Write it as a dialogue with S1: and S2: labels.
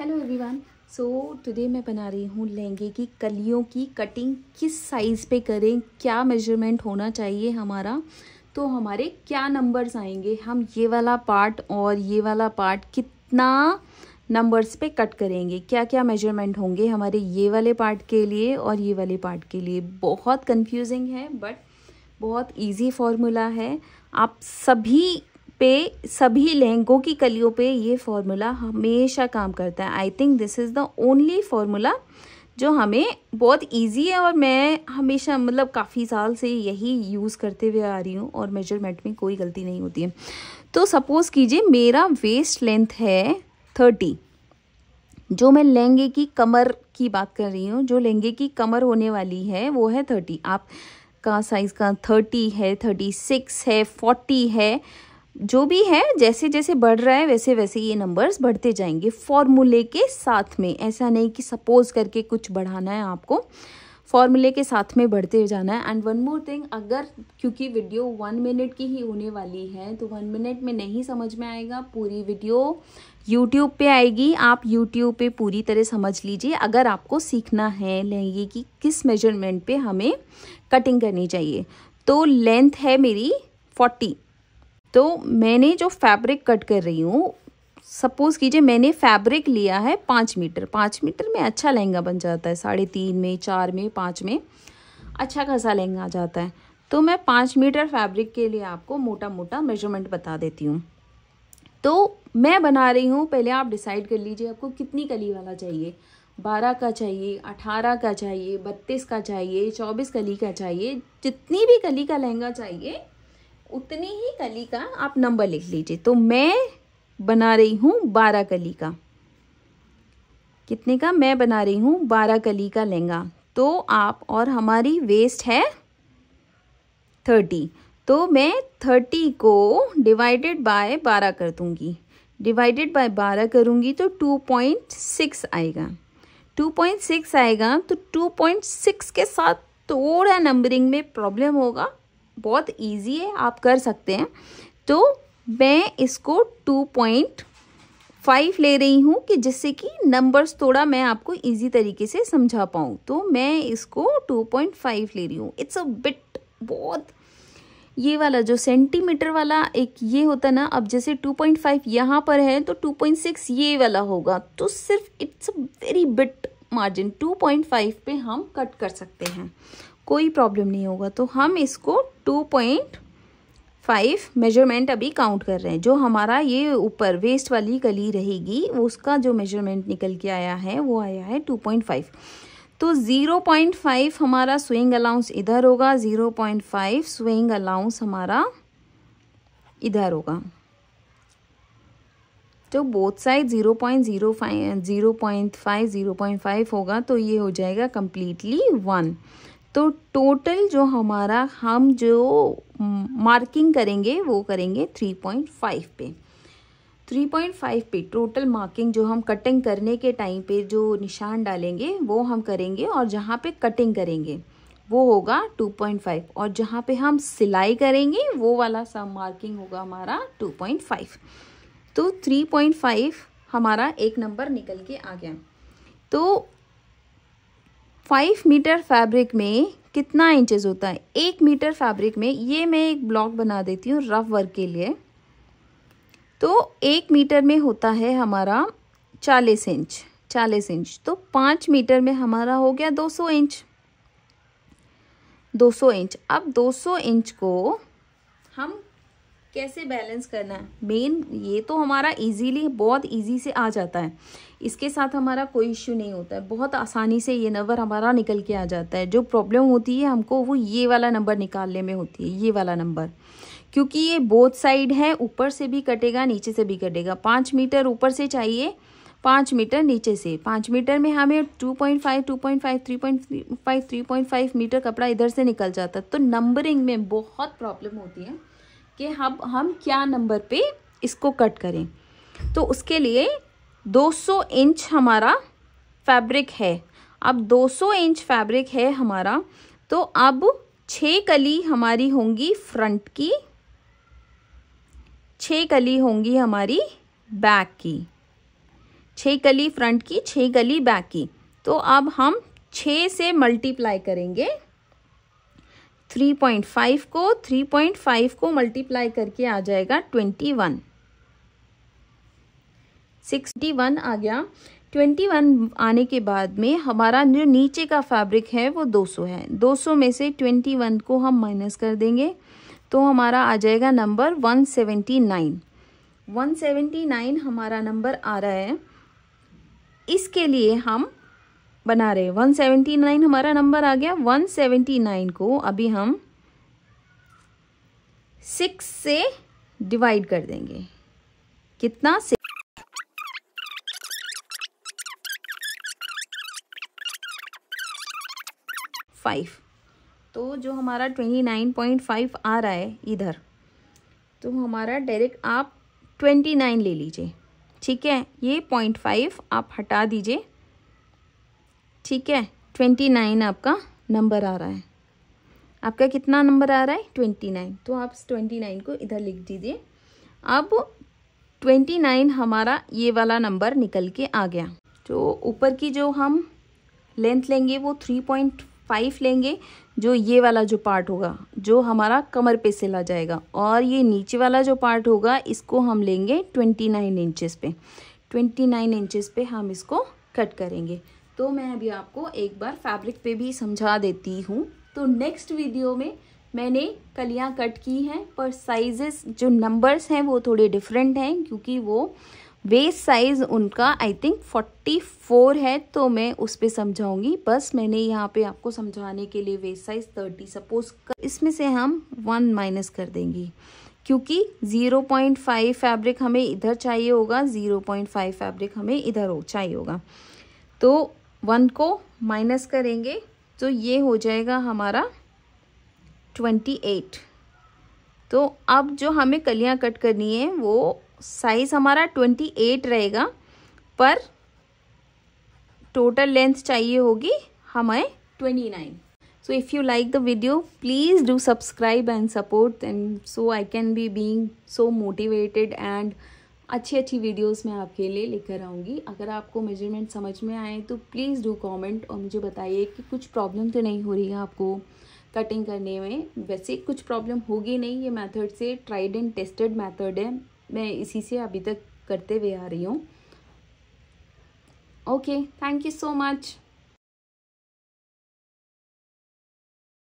S1: hello everyone so today मैं बना रही हूँ लहंगे की कलियों की कटिंग किस साइज़ पे करें क्या मेजरमेंट होना चाहिए हमारा तो हमारे क्या नंबर्स आएंगे हम ये वाला पार्ट और ये वाला पार्ट कितना नंबर्स पे कट करेंगे क्या क्या मेजरमेंट होंगे हमारे ये वाले पार्ट के लिए और ये वाले पार्ट के लिए बहुत कन्फ्यूजिंग है बट बहुत ईजी फॉर्मूला है आप सभी पे सभी लहंगों की कलियों पे ये फॉर्मूला हमेशा काम करता है I think this is the only formula जो हमें बहुत इजी है और मैं हमेशा मतलब काफ़ी साल से यही यूज़ करते हुए आ रही हूँ और मेजरमेंट में कोई गलती नहीं होती है तो सपोज़ कीजिए मेरा वेस्ट लेंथ है थर्टी जो मैं लहंगे की कमर की बात कर रही हूँ जो लहंगे की कमर होने वाली है वो है थर्टी आप का साइज़ का थर्टी है थर्टी सिक्स है फोर्टी है जो भी है जैसे जैसे बढ़ रहा है वैसे वैसे ये नंबर्स बढ़ते जाएंगे फॉर्मूले के साथ में ऐसा नहीं कि सपोज़ करके कुछ बढ़ाना है आपको फॉर्मूले के साथ में बढ़ते जाना है एंड वन मोर थिंग अगर क्योंकि वीडियो वन मिनट की ही होने वाली है तो वन मिनट में नहीं समझ में आएगा पूरी वीडियो यूट्यूब पे आएगी आप यूट्यूब पे पूरी तरह समझ लीजिए अगर आपको सीखना है लेंगे कि किस मेजरमेंट पे हमें कटिंग करनी चाहिए तो लेंथ है मेरी फोर्टी तो मैंने जो फैब्रिक कट कर रही हूँ सपोज़ कीजिए मैंने फैब्रिक लिया है पाँच मीटर पाँच मीटर में अच्छा लहंगा बन जाता है साढ़े तीन में चार में पाँच में अच्छा खासा लहंगा आ जाता है तो मैं पाँच मीटर फैब्रिक के लिए आपको मोटा मोटा मेजरमेंट बता देती हूँ तो मैं बना रही हूँ पहले आप डिसाइड कर लीजिए आपको कितनी कली वाला चाहिए बारह का चाहिए अठारह का चाहिए बत्तीस का चाहिए चौबीस कली का चाहिए जितनी भी कली का लहंगा चाहिए उतनी ही कली का आप नंबर लिख लीजिए तो मैं बना रही हूँ बारह कली का कितने का मैं बना रही हूँ बारह कली का लहंगा तो आप और हमारी वेस्ट है थर्टी तो मैं थर्टी को डिवाइडेड बाय बारह कर दूँगी डिवाइडेड बाय बारह करूँगी तो टू पॉइंट सिक्स आएगा टू पॉइंट सिक्स आएगा तो टू पॉइंट सिक्स के साथ थोड़ा नंबरिंग में प्रॉब्लम होगा बहुत इजी है आप कर सकते हैं तो मैं इसको टू पॉइंट फाइव ले रही हूँ कि जिससे कि नंबर्स थोड़ा मैं आपको इजी तरीके से समझा पाऊँ तो मैं इसको टू पॉइंट फाइव ले रही हूँ इट्स अ बिट बहुत ये वाला जो सेंटीमीटर वाला एक ये होता ना अब जैसे 2.5 पॉइंट यहाँ पर है तो 2.6 ये वाला होगा तो सिर्फ it's a very bit margin 2.5 पे हम कट कर सकते हैं कोई प्रॉब्लम नहीं होगा तो हम इसको टू पॉइंट फाइव मेजरमेंट अभी काउंट कर रहे हैं जो हमारा ये ऊपर वेस्ट वाली गली रहेगी उसका जो मेजरमेंट निकल के आया है वो आया है टू पॉइंट फाइव तो ज़ीरो पॉइंट फाइव हमारा स्विंग अलाउंस इधर होगा zero point five swing allowance हमारा इधर होगा तो both side zero point zero five zero point five zero point five होगा तो ये हो जाएगा कम्प्लीटली वन तो टोटल जो हमारा हम जो मार्किंग करेंगे वो करेंगे 3.5 पे 3.5 पे टोटल मार्किंग जो हम कटिंग करने के टाइम पे जो निशान डालेंगे वो हम करेंगे और जहाँ पे कटिंग करेंगे वो होगा 2.5 और जहाँ पे हम सिलाई करेंगे वो वाला सब मार्किंग होगा हमारा 2.5 तो 3.5 हमारा एक नंबर निकल के आ गया तो फाइव मीटर फैब्रिक में कितना इंचेस होता है एक मीटर फैब्रिक में ये मैं एक ब्लॉक बना देती हूँ रफ वर्क के लिए तो एक मीटर में होता है हमारा चालीस इंच चालीस इंच तो पाँच मीटर में हमारा हो गया दो सौ इंच दो सौ इंच अब दो सौ इंच को हम कैसे बैलेंस करना है मेन ये तो हमारा इजीली बहुत इजी से आ जाता है इसके साथ हमारा कोई इश्यू नहीं होता है बहुत आसानी से ये नंबर हमारा निकल के आ जाता है जो प्रॉब्लम होती है हमको वो ये वाला नंबर निकालने में होती है ये वाला नंबर क्योंकि ये बोथ साइड है ऊपर से भी कटेगा नीचे से भी कटेगा पाँच मीटर ऊपर से चाहिए पाँच मीटर नीचे से पाँच मीटर में हमें two point five two point five three point five three point five metre कपड़ा इधर से निकल जाता है तो नंबरिंग में बहुत प्रॉब्लम होती है कि हम हम क्या नंबर पे इसको कट करें तो उसके लिए 200 इंच हमारा फैब्रिक है अब 200 इंच फैब्रिक है हमारा तो अब छ कली हमारी होंगी फ्रंट की छ कली होंगी हमारी बैक की छ कली फ्रंट की छ कली बैक की तो अब हम छः से मल्टीप्लाई करेंगे थ्री पॉइंट फाइव को थ्री पॉइंट फाइव को मल्टीप्लाई करके आ जाएगा ट्वेंटी वन सिक्सटी वन आ गया ट्वेंटी वन आने के बाद में हमारा जो नीचे का फैब्रिक है वो दो सौ है दो सौ में से ट्वेंटी वन को हम माइनस कर देंगे तो हमारा आ जाएगा number one seventy nine one seventy nine हमारा नंबर आ रहा है इसके लिए हम बना रहे सेवेंटी 179 हमारा नंबर आ गया 179 को अभी हम सिक्स से डिवाइड कर देंगे कितना सिक्स फाइव तो जो हमारा ट्वेंटी नाइन पॉइंट फाइव आ रहा है इधर तो हमारा डायरेक्ट आप ट्वेंटी नाइन ले लीजिए ठीक है ये पॉइंट फाइव आप हटा दीजिए ठीक है ट्वेंटी नाइन आपका नंबर आ रहा है आपका कितना नंबर आ रहा है ट्वेंटी नाइन तो आप ट्वेंटी नाइन को इधर लिख दीजिए अब ट्वेंटी नाइन हमारा ये वाला नंबर निकल के आ गया तो ऊपर की जो हम लेंथ लेंगे वो थ्री पॉइंट फाइव लेंगे जो ये वाला जो पार्ट होगा जो हमारा कमर पे से ला जाएगा और ये नीचे वाला जो पार्ट होगा इसको हम लेंगे ट्वेंटी नाइन इंचज़ पे ट्वेंटी नाइन इंचज़ पे हम इसको कट करेंगे तो मैं अभी आपको एक बार फैब्रिक पे भी समझा देती हूँ तो नेक्स्ट वीडियो में मैंने कलियाँ कट की हैं पर साइजेस जो नंबर्स हैं वो थोड़े डिफरेंट हैं क्योंकि वो वेस साइज़ उनका आई थिंक 44 है तो मैं उस पर समझाऊंगी बस मैंने यहाँ पे आपको समझाने के लिए वेस साइज़ 30 सपोज कर इसमें से हम वन माइनस कर देंगे क्योंकि 0.5 फैब्रिक हमें इधर चाहिए होगा 0.5 फैब्रिक हमें इधर हो चाहिए होगा तो वन को माइनस करेंगे तो ये हो जाएगा हमारा ट्वेंटी एट तो अब जो हमें कलियां कट करनी है वो साइज़ हमारा ट्वेंटी एट रहेगा पर टोटल लेंथ चाहिए होगी हमें twenty nine so if you like the video please do subscribe and support and so I can be being so motivated एंड अच्छी अच्छी वीडियोस मैं आपके लिए लेकर आऊँगी अगर आपको मेजरमेंट समझ में आए तो प्लीज़ डू कमेंट और मुझे बताइए कि कुछ प्रॉब्लम तो नहीं हो रही है आपको कटिंग करने में वैसे कुछ प्रॉब्लम होगी नहीं ये मेथड से ट्राइड एंड टेस्टेड मेथड है मैं इसी से अभी तक करते हुए आ रही हूँ okay thank you so much